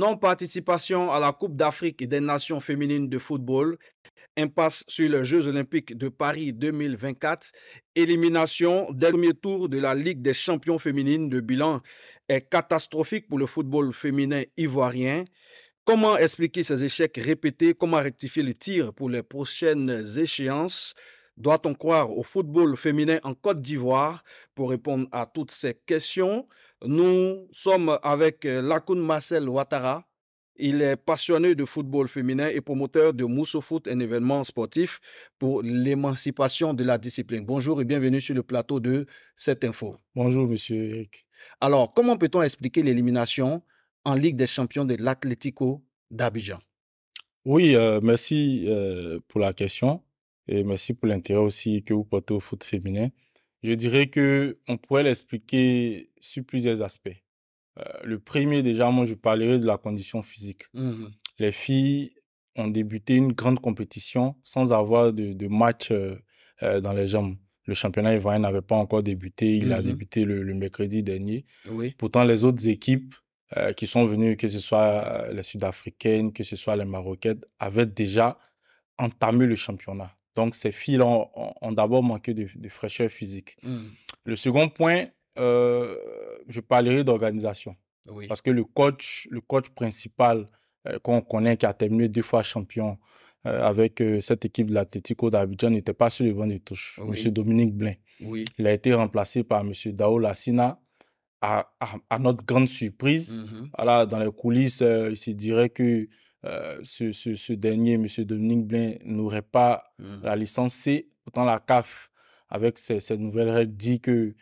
non-participation à la Coupe d'Afrique des Nations féminines de football, impasse sur les Jeux olympiques de Paris 2024, élimination dernier tour tour de la Ligue des champions féminines Le bilan est catastrophique pour le football féminin ivoirien. Comment expliquer ces échecs répétés Comment rectifier les tirs pour les prochaines échéances doit-on croire au football féminin en Côte d'Ivoire Pour répondre à toutes ces questions, nous sommes avec euh, Lakoun Marcel Ouattara. Il est passionné de football féminin et promoteur de Mousso Foot, un événement sportif pour l'émancipation de la discipline. Bonjour et bienvenue sur le plateau de cette info. Bonjour, monsieur Eric. Alors, comment peut-on expliquer l'élimination en Ligue des champions de l'Atlético d'Abidjan Oui, euh, merci euh, pour la question et merci pour l'intérêt aussi que vous portez au foot féminin. Je dirais que on pourrait l'expliquer sur plusieurs aspects. Euh, le premier, déjà, moi, je parlerai de la condition physique. Mmh les filles ont débuté une grande compétition sans avoir de, match euh, euh, dans les jambes. Le championnat ivoirien n'avait pas encore débuté. Il a mmh débuté le, mercredi dernier. Oui. Pourtant, les autres équipes qui sont venues, que ce soit les Sud-Africaines, que ce soit les Marocaines, avaient déjà entamé le championnat. Donc, ces filles ont, d'abord manqué de, fraîcheur physique. Mmh. Le second point, euh, je parlerai d'organisation. Parce que le coach, le coach principal euh, qu'on connaît, qui a terminé deux fois champion euh, avec cette équipe de l'Atlético d'Abidjan, n'était pas sur le banc des touches, Monsieur Dominique Blain. Il a été remplacé par Monsieur Dao Lassina. À, notre grande surprise, mmh dans les coulisses, il se dirait que euh, ce, ce, dernier, M. Dominique Blain, n'aurait pas mmh. la licence C. Pourtant, la CAF, avec cette nouvelle règle, dit que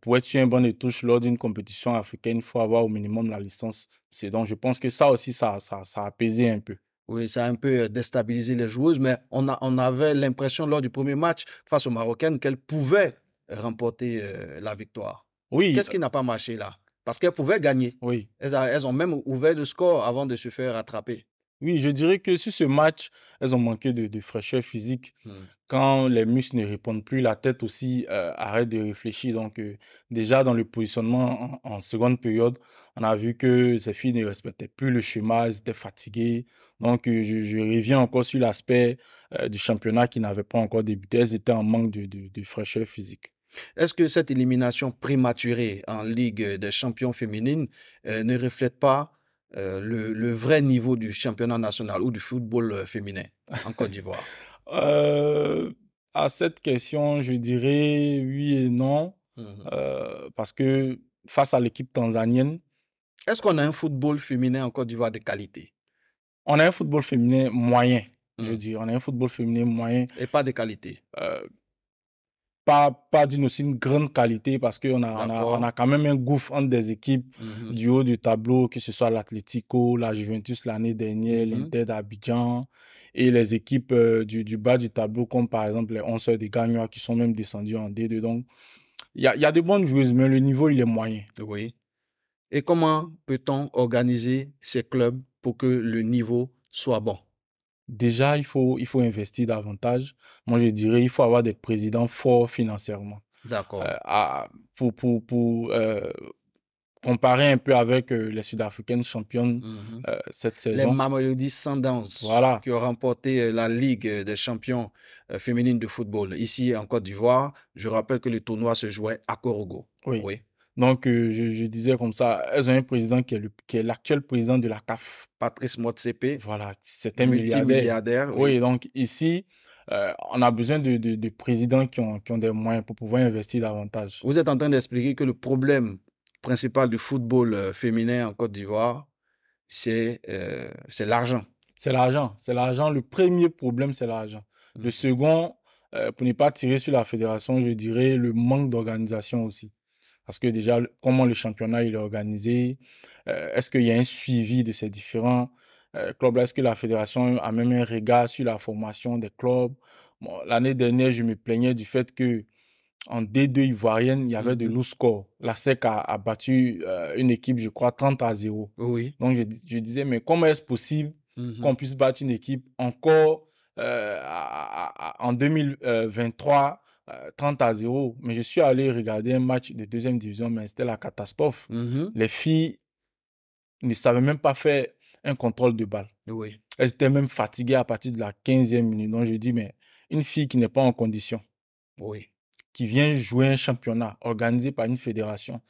pour être sur un banc de touche lors d'une compétition africaine, il faut avoir au minimum la licence C. Donc, je pense que ça aussi, ça, a pesé un peu. Oui, ça a un peu euh, déstabilisé les joueuses, mais on, avait l'impression lors du premier match face aux Marocaines qu'elles pouvaient remporter euh, la victoire. Oui. Qu'est-ce qui n'a pas marché là Parce qu'elles pouvaient gagner. Oui. Elles, ont même ouvert le score avant de se faire rattraper. Oui, je dirais que sur ce match, elles ont manqué de, fraîcheur physique. Hmm. Quand les muscles ne répondent plus, la tête aussi euh, arrête de réfléchir. Donc, euh, déjà dans le positionnement en, seconde période, on a vu que ces filles ne respectaient plus le schéma, elles étaient fatiguées. Donc, euh, je, reviens encore sur l'aspect du championnat qui n'avait pas encore débuté. Elles étaient en manque de, de fraîcheur physique. Est-ce que cette élimination prématurée en Ligue des champions féminines ne reflète pas euh, le, le, vrai niveau du championnat national ou du football euh, féminin en Côte d'Ivoire euh, À cette question, je dirais oui et non, mmh parce que face à l'équipe tanzanienne... Est-ce qu'on a un football féminin en Côte d'Ivoire de qualité On a un football féminin moyen, je veux mmh. je On a un football féminin moyen. Et pas de qualité pas, pas d'une aussi une grande qualité parce qu'on a, a, on a, quand même un gouffre entre des équipes mhm. du haut du tableau, que ce soit l'Atletico, la Juventus l'année dernière, mm l'Inter d'Abidjan et les équipes euh, du, bas du tableau, comme par exemple les 11 de des Gagnants qui sont même descendus en D2. Donc, il y a, y de bonnes joueuses, mais le niveau, il est moyen. Et comment peut-on organiser ces clubs pour que le niveau soit bon déjà, il faut, il faut investir davantage. Moi, je dirais, il faut avoir des présidents forts financièrement. D'accord. Euh, pour pour, pour euh, comparer un peu avec euh, les Sud-Africaines championnes mm-hmm. cette saison. Les Mamelodi Sandans, voilà. qui ont remporté la Ligue des champions féminines de football ici en Côte d'Ivoire. Je rappelle que le tournoi se jouait à Korogo. Oui. oui. Donc, euh, je, disais comme ça, elles ont un président qui est l'actuel président de la CAF. Patrice Motsepe. Voilà, c'est un milliardaire. oui. donc ici, euh, on a besoin de, présidents qui ont, des moyens pour pouvoir investir davantage. Vous êtes en train d'expliquer que le problème principal du football euh, féminin en Côte d'Ivoire, c'est l'argent. C'est l'argent, c'est l'argent. Le premier problème, c'est l'argent. Le mhm. second, pour ne pas tirer sur la fédération, je dirais le manque d'organisation aussi. Parce que déjà, comment le championnat il est organisé euh, Est-ce qu'il y a un suivi de ces différents euh, clubs Est-ce que la fédération a même un regard sur la formation des clubs L'année dernière, je me plaignais du fait que en D2 ivoirienne, il y avait de mm-hmm. lourds scores. La SEC a, battu euh, une équipe, je crois, 30 à 0. Oui. Donc, je, disais, mais comment est-ce possible mm-hmm. qu'on puisse battre une équipe encore en 2023 30 euh, à 0. Mais je suis allé regarder un match de deuxième division, mais c'était la catastrophe. Mhm. Les filles ne savaient même pas faire un contrôle de balle. Elles étaient même fatiguées à partir de la 15e minute. Donc je dis, mais une fille qui n'est pas en condition, qui vient jouer un championnat organisé par une fédération,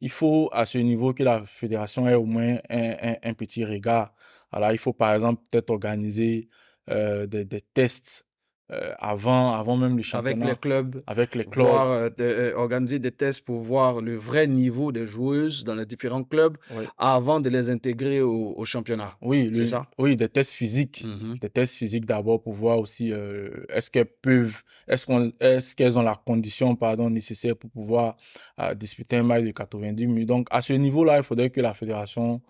il faut à ce niveau que la fédération ait au moins un, petit regard. Alors il faut par exemple peut-être organiser euh, des tests euh, avant, avant même le championnat. Avec les clubs. Avec les clubs. organiser des tests pour voir le vrai niveau des joueuses dans les différents clubs avant de les intégrer au, championnat. Oui, c'est ça. Oui, des tests physiques. Mhm. Des tests physiques d'abord pour voir aussi euh, est-ce qu'elles peuvent, est-ce qu'elles ont la condition pardon, nécessaire pour pouvoir euh, disputer un match de 90 minutes. Donc à ce niveau-là, il faudrait que la fédération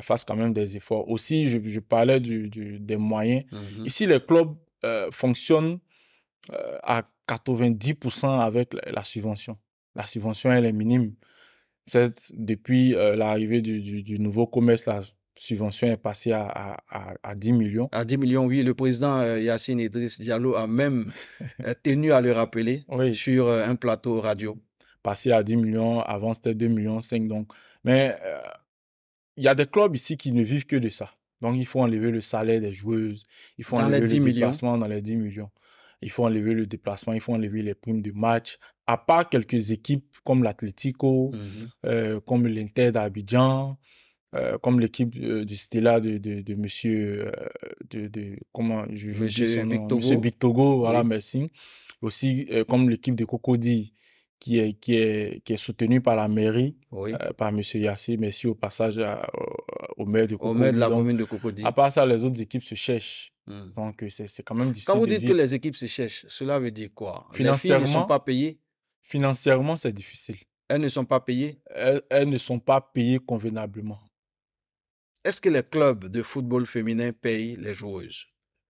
fasse quand même des efforts. Aussi, je, parlais des moyens. Mhm. Ici, les clubs euh, fonctionne euh, à 90% avec la subvention. La subvention, elle est minime. depuis euh, l'arrivée du, nouveau commerce, la subvention est passée à, 10 millions. À 10 millions, oui. Le président Yacine Idriss Diallo a même tenu à le rappeler sur un plateau radio. Passé à 10 millions, avant c'était 2 millions 5. Donc. Mais il y a des clubs ici qui ne vivent que de ça. Donc, il faut enlever le salaire des joueuses, il faut enlever le déplacement dans les 10 millions. Il faut enlever le déplacement, il faut enlever les primes de match. À part quelques équipes comme l'Atletico, mhm. euh, comme l'Inter d'Abidjan, euh, comme l'équipe euh, du Stella de, de, de monsieur, de, de, comment je, Big Togo. voilà, merci. Aussi comme l'équipe de Cocody qui est, qui est, qui est soutenue par la mairie, par monsieur Yassé. Merci au passage à, au maire de Au de la commune de Cocody. À part ça, les autres équipes se cherchent. Hmm. Donc, euh, c'est quand même difficile. Quand vous dites que les équipes se cherchent, cela veut dire quoi Financièrement, ne sont pas payées Financièrement, c'est difficile. Elles ne sont pas payées elles, ne sont pas payées convenablement. Est-ce que les clubs de football féminin payent les joueuses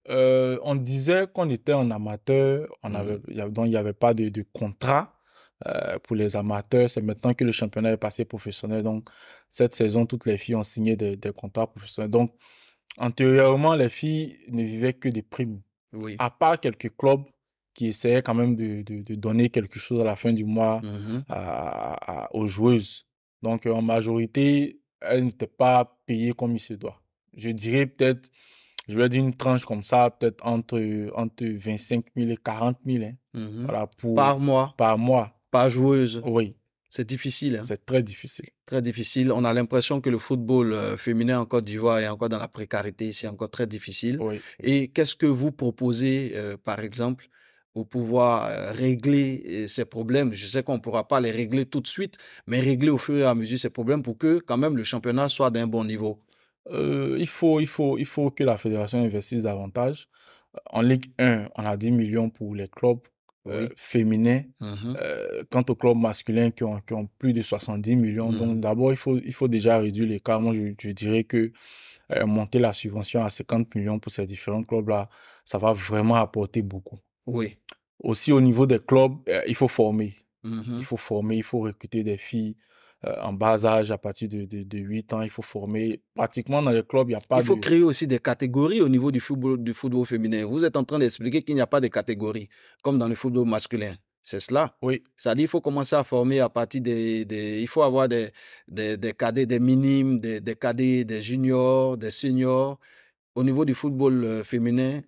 euh, On disait qu'on était en amateur, on hmm. donc il n'y avait pas de, de contrat. Euh, pour les amateurs. C'est maintenant que le championnat est passé professionnel. Donc, cette saison, toutes les filles ont signé des, des contrats professionnels. Donc, antérieurement, les filles ne vivaient que des primes. Oui. À part quelques clubs qui essayaient quand même de, donner quelque chose à la fin du mois mm-hmm. aux joueuses. Donc, en majorité, elles n'étaient pas payées comme il se doit. Je dirais peut-être, je vais dire une tranche comme ça, peut-être entre, entre 25 000 et 40 000. Hein, mm-hmm. voilà, par mois. Par mois pas joueuse. Oui. C'est difficile. Hein. C'est très difficile. Très difficile. On a l'impression que le football euh, féminin en Côte d'Ivoire est encore dans la précarité. C'est encore très difficile. Oui. Et qu'est-ce que vous proposez, euh, par exemple, pour pouvoir euh, régler ces problèmes Je sais qu'on ne pourra pas les régler tout de suite, mais régler au fur et à mesure ces problèmes pour que quand même le championnat soit d'un bon niveau. il, faut, il, faut, il faut que la fédération investisse davantage. En Ligue 1, on a 10 millions pour les clubs, euh, féminin, mmh euh, quant aux clubs masculins qui ont, qui ont plus de 70 millions. Mmh Donc d'abord, il faut, il faut déjà réduire l'écart. Moi, je, dirais que euh, monter la subvention à 50 millions pour ces différents clubs-là, ça va vraiment apporter beaucoup. Oui. Aussi, au niveau des clubs, il faut former. Mmh il faut former, il faut recruter des filles euh, en bas âge, à partir de, de, 8 ans, il faut former. Pratiquement dans le club, il a pas Il faut créer aussi des catégories au niveau du football, du football féminin. Vous êtes en train d'expliquer qu'il n'y a pas de catégories, comme dans le football masculin. C'est cela. Oui. Ça dit, il faut commencer à former à partir des. il faut avoir des, des, cadets, des minimes, des cadets, des juniors, des seniors. Au niveau du football euh, féminin,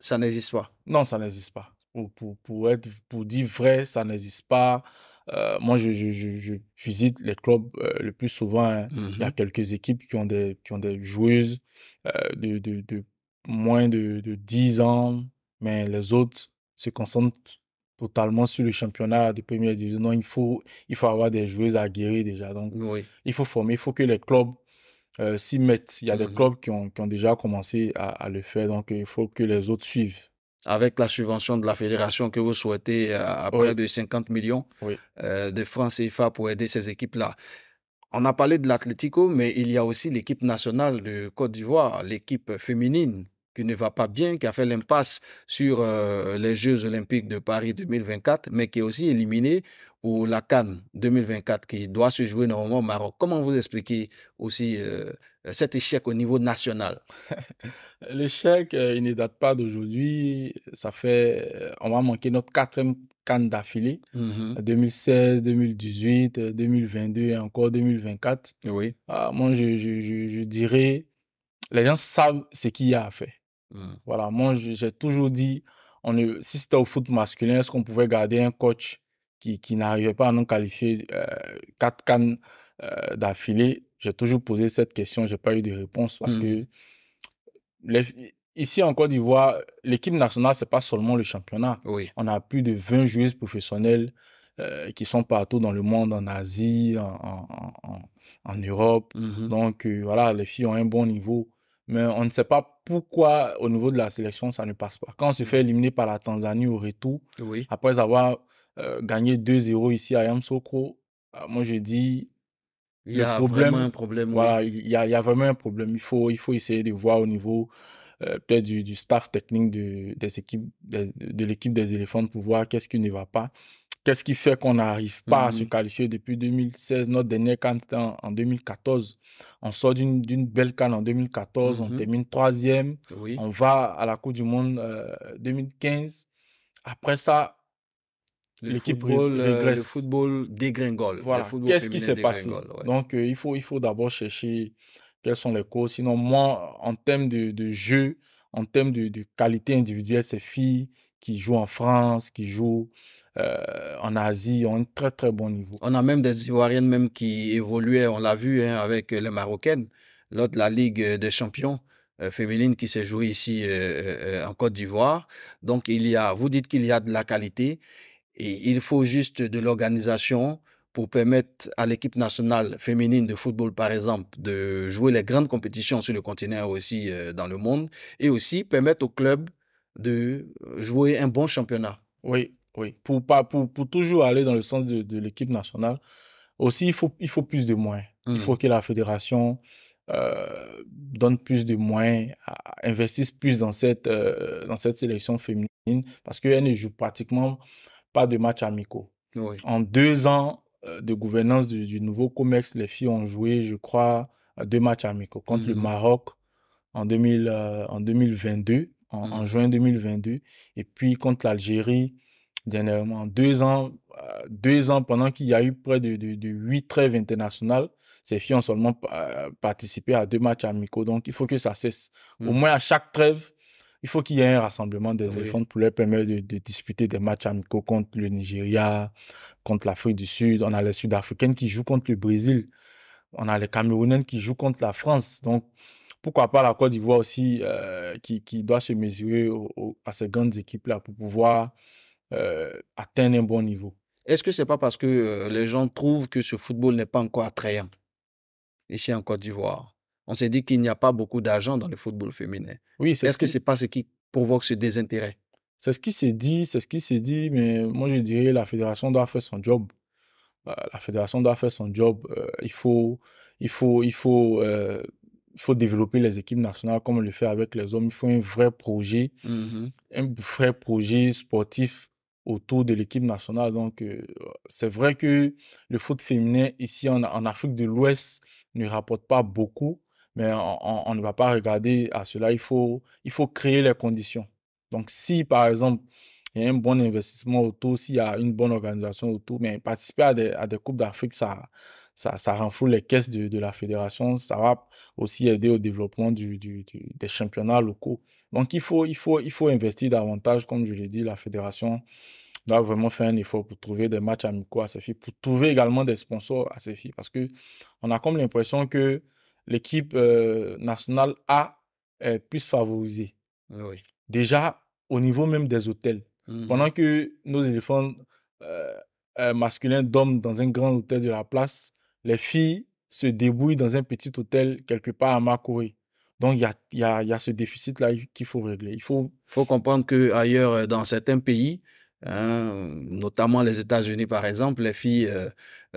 ça n'existe pas. Non, ça n'existe pas. Pour, pour, être, pour dire vrai, ça n'existe pas. Euh, moi, je, je, visite les clubs euh, le plus souvent. Hein. Il y a mm-hmm. quelques équipes qui ont des, qui ont des joueuses euh, de, de, moins de, de, 10 ans, mais les autres se concentrent totalement sur le championnat de première division. Non, il faut, il faut avoir des joueuses aguerries déjà. Donc, il faut former, il faut que les clubs s'y mettent. Il y a des mm-hmm. clubs qui ont, qui ont déjà commencé à le faire, donc il faut que les autres suivent avec la subvention de la fédération que vous souhaitez euh, à, près de 50 millions euh, de francs CFA pour aider ces équipes-là. On a parlé de l'Atlético, mais il y a aussi l'équipe nationale de Côte d'Ivoire, l'équipe féminine qui ne va pas bien, qui a fait l'impasse sur euh, les Jeux olympiques de Paris 2024, mais qui est aussi éliminée ou la Cannes 2024 qui doit se jouer normalement au Maroc. Comment vous expliquez aussi euh, euh, cet échec au niveau national L'échec, euh, il ne date pas d'aujourd'hui. Ça fait, on va manquer notre quatrième Cannes d'affilée, 2016, 2018, 2022 et encore 2024. Oui. Ah, moi, je, dirais, les gens savent ce qu'il y a à faire. Mhm. Voilà, moi, j'ai toujours dit, on, si c'était au foot masculin, est-ce qu'on pouvait garder un coach qui, qui n'arrivait pas à nous qualifier euh, quatre cannes euh, d'affilée, j'ai toujours posé cette question, j'ai pas eu de réponse parce mmh. que ici en Côte d'Ivoire, l'équipe nationale, c'est pas seulement le championnat. On a plus de 20 joueuses professionnelles euh, qui sont partout dans le monde, en Asie, en, Europe. Mmh Donc voilà, les filles ont un bon niveau mais on ne sait pas pourquoi au niveau de la sélection ça ne passe pas. Quand on se mmh. fait éliminer par la Tanzanie au retour, après avoir euh, gagner 2-0 ici à Yamsoko, ah, moi je dis. Il y a vraiment un problème. Voilà, il, y a, il y, a, vraiment un problème. Il faut, il faut essayer de voir au niveau euh, peut-être du, du, staff technique de, des équipes, de, de l'équipe des éléphants pour voir qu'est-ce qui ne va pas. Qu'est-ce qui fait qu'on n'arrive pas à se mhm. qualifier depuis 2016 Notre dernier canne, c'était en, 2014. On sort d'une belle canne en 2014, on mhm. termine troisième. On va à la Coupe du Monde 2015. Euh, Après ça, l'équipe euh, régresse. Le football dégringole. Voilà. Qu'est-ce qui s'est passé Donc, euh, il faut, il faut d'abord chercher quelles sont les causes. Sinon, moi, en termes de, de jeu, en termes de, de qualité individuelle, ces filles qui jouent en France, qui jouent euh, en Asie ont un très très bon niveau. On a même des Ivoiriennes même qui évoluaient, on l'a vu hein, avec les Marocaines, l'autre, la Ligue des champions féminines féminine qui s'est jouée ici en Côte d'Ivoire. Donc il y a, vous dites qu'il y a de la qualité, et il faut juste de l'organisation pour permettre à l'équipe nationale féminine de football, par exemple, de jouer les grandes compétitions sur le continent et aussi euh, dans le monde, et aussi permettre au club de jouer un bon championnat. Oui, oui. Pour, pas, pour, pour toujours aller dans le sens de, l'équipe nationale, aussi, il faut, il faut plus de moyens. Il hmm. faut que la fédération euh, donne plus de moyens, investisse plus dans cette, euh, dans cette sélection féminine, parce qu'elle ne joue pratiquement pas de matchs amicaux. En deux ans euh, de gouvernance du, nouveau COMEX, les filles ont joué, je crois, deux matchs amicaux contre le mhm. Maroc en, 2000, euh, en 2022, en, mhm. juin 2022, et puis contre l'Algérie dernièrement. Deux ans, euh, deux ans pendant qu'il y a eu près de, huit trêves internationales, ces filles ont seulement participé à deux matchs amicaux. Donc, il faut que ça cesse. Au mhm. moins, à chaque trêve, il faut qu'il y ait un rassemblement des éléphants pour leur permettre de, disputer des matchs amicaux contre le Nigeria, contre l'Afrique du Sud. On a les Sud-Africaines qui jouent contre le Brésil. On a les Camerounais qui jouent contre la France. Donc, pourquoi pas la Côte d'Ivoire aussi, euh, qui, doit se mesurer à ces grandes équipes-là pour pouvoir euh, atteindre un bon niveau. Est-ce que ce n'est pas parce que euh, les gens trouvent que ce football n'est pas encore attrayant ici en Côte d'Ivoire on s'est dit qu'il n'y a pas beaucoup d'argent dans le football féminin. Oui, Est-ce est ce que c'est pas ce qui provoque ce désintérêt C'est ce qui s'est dit, c'est ce qui s'est dit, mais moi je dirais la fédération doit faire son job. Bah, la fédération doit faire son job. Euh, il faut, il faut, il faut, euh, faut développer les équipes nationales comme on le fait avec les hommes. Il faut un vrai projet, mmh un vrai projet sportif autour de l'équipe nationale. Donc, euh, c'est vrai que le foot féminin ici en, en Afrique de l'Ouest ne rapporte pas beaucoup, mais on, ne va pas regarder à cela. Il faut, il faut créer les conditions. Donc, si par exemple, il y a un bon investissement autour, s'il y a une bonne organisation autour, mais participer à des, à des Coupes d'Afrique, ça, ça, renfloue les caisses de, de, la fédération. Ça va aussi aider au développement du, du, des championnats locaux. Donc, il faut, il, faut, il faut investir davantage. Comme je l'ai dit, la fédération doit vraiment faire un effort pour trouver des matchs amicaux à ces filles, pour trouver également des sponsors à ces filles. Parce qu'on a comme l'impression que l'équipe euh, nationale A euh, puisse favoriser. Déjà, au niveau même des hôtels, mmh pendant que nos éléphants euh, euh, masculins dorment dans un grand hôtel de la place, les filles se débrouillent dans un petit hôtel quelque part à Makoré. Donc, il y a, y, a, y a, ce déficit-là qu'il faut régler. Il faut, faut comprendre qu'ailleurs, dans certains pays, hein, notamment les États-Unis, par exemple, les filles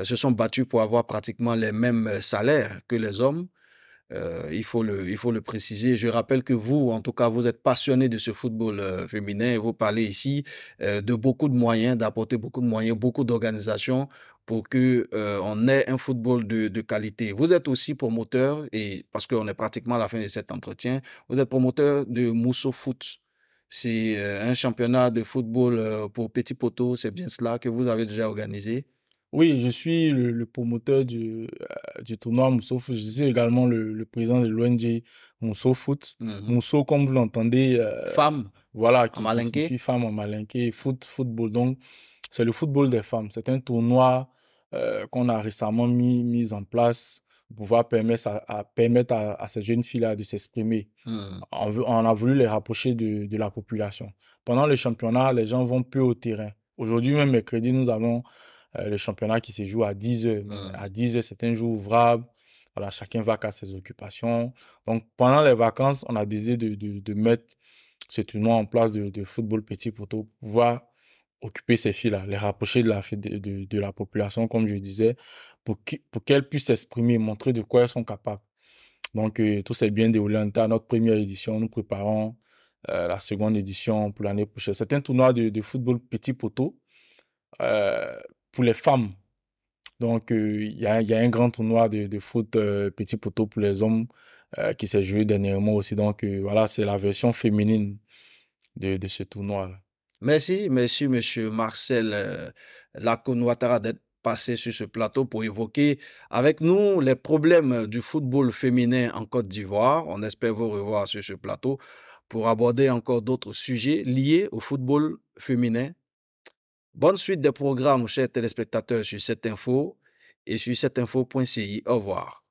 se sont battues pour avoir pratiquement les mêmes salaires que les hommes. Euh, il, faut le, il faut le préciser. Je rappelle que vous, en tout cas, vous êtes passionné de ce football euh, féminin et vous parlez ici euh, de beaucoup de moyens, d'apporter beaucoup de moyens, beaucoup d'organisations pour que on ait un football de, qualité. Vous êtes aussi promoteur, et parce qu'on est pratiquement à la fin de cet entretien, vous êtes promoteur de Mousseau Foot. C'est un championnat de football pour petits poteaux, c'est bien cela que vous avez déjà organisé. Oui, je suis le, promoteur du, euh, du tournoi Moussof. Je suis également le, président de l'ONG Mousso Foot. Mhm. Mousso, comme vous l'entendez. Euh, femme. Voilà, qui, en femme en malinqué, foot, football. Donc, c'est le football des femmes. C'est un tournoi euh, qu'on a récemment mis, en place pour pouvoir permettre à, permettre à, ces jeunes filles-là de s'exprimer. On, mhm. on, a voulu les rapprocher de, de la population. Pendant le championnat, les gens vont peu au terrain. Aujourd'hui, même mercredi, nous allons euh, le championnat qui se joue à 10 heures. Ah. à 10 heures, c'est un jour ouvrable. Voilà, chacun va à ses occupations. Donc, pendant les vacances, on a décidé de, de, mettre ce tournoi en place de, de football petit poteau pour pouvoir occuper ces filles-là, les rapprocher de la, de, de, la population, comme je disais, pour, pour qu'elles puissent s'exprimer, montrer de quoi elles sont capables. Donc, euh, tout s'est bien déroulé en Notre première édition, nous préparons euh, la seconde édition pour l'année prochaine. C'est un tournoi de, de football petit poteau pour les femmes. Donc, euh, il y, a, un grand tournoi de, foot euh, petit poteau pour les hommes euh, qui s'est joué dernièrement aussi. Donc, voilà, c'est la version féminine de, ce tournoi. -là. Merci, merci, monsieur Marcel Ouattara d'être passé sur ce plateau pour évoquer avec nous les problèmes du football féminin en Côte d'Ivoire. On espère vous revoir sur ce plateau pour aborder encore d'autres sujets liés au football féminin Bonne suite de programmes, chers téléspectateurs, sur cette info et sur cette info.ci. Au revoir.